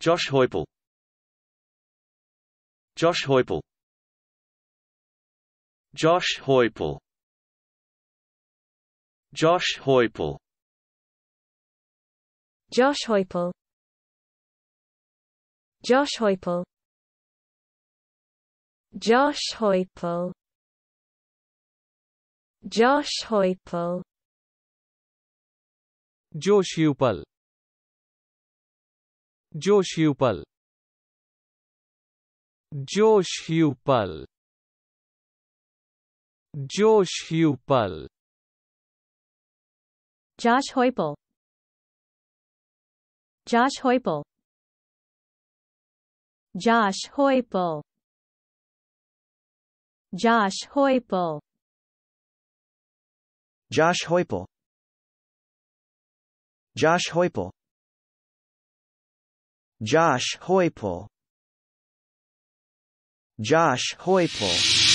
Josh Heupel Josh Heupel Josh Heupel Josh Heupel Josh Heupel Josh Heupel Josh Heupel Josh Heupel Josh Heupel Josh Upal Josh Upal Josh Upal Josh Heupel Josh Heupel Josh Heupel Josh Heupel Josh Heupel Josh Heupel Josh Hoypel Josh Hoypel